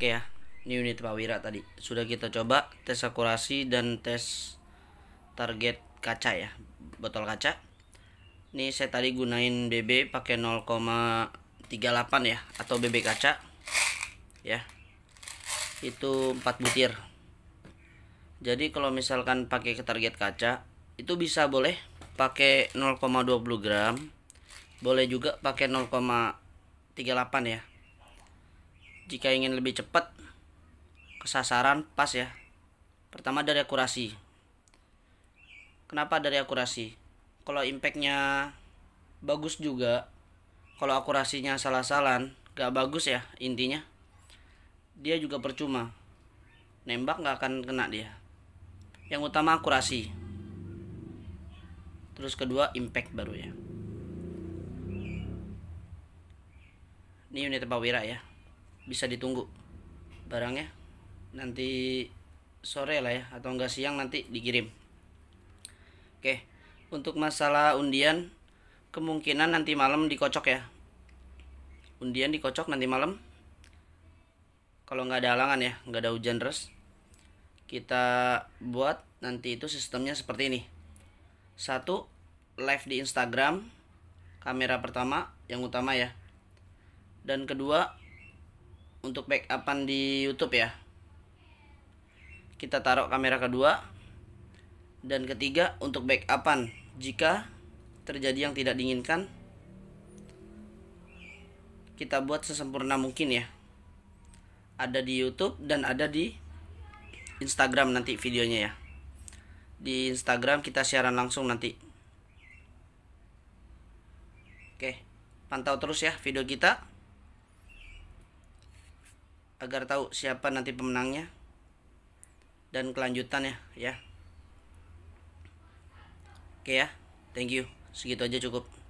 Oke ya, ini unit Pak Wira tadi. Sudah kita coba tes akurasi dan tes target kaca ya, botol kaca. Ini saya tadi gunain BB pakai 0,38 ya atau BB kaca. Ya. Itu 4 butir. Jadi kalau misalkan pakai ke target kaca, itu bisa boleh pakai 0,20 gram. Boleh juga pakai 0,38 ya jika ingin lebih cepat kesasaran pas ya pertama dari akurasi kenapa dari akurasi kalau impactnya bagus juga kalau akurasinya salah-salan gak bagus ya intinya dia juga percuma nembak gak akan kena dia yang utama akurasi terus kedua impact baru ya ini unit Pawira ya bisa ditunggu barangnya nanti sore lah ya atau enggak siang nanti dikirim oke untuk masalah undian kemungkinan nanti malam dikocok ya undian dikocok nanti malam kalau nggak ada halangan ya nggak ada hujan terus kita buat nanti itu sistemnya seperti ini satu live di Instagram kamera pertama yang utama ya dan kedua untuk backupan di YouTube ya. Kita taruh kamera kedua dan ketiga untuk backupan jika terjadi yang tidak diinginkan. Kita buat sesempurna mungkin ya. Ada di YouTube dan ada di Instagram nanti videonya ya. Di Instagram kita siaran langsung nanti. Oke, pantau terus ya video kita agar tahu siapa nanti pemenangnya dan kelanjutannya ya. Oke ya. Thank you. Segitu aja cukup.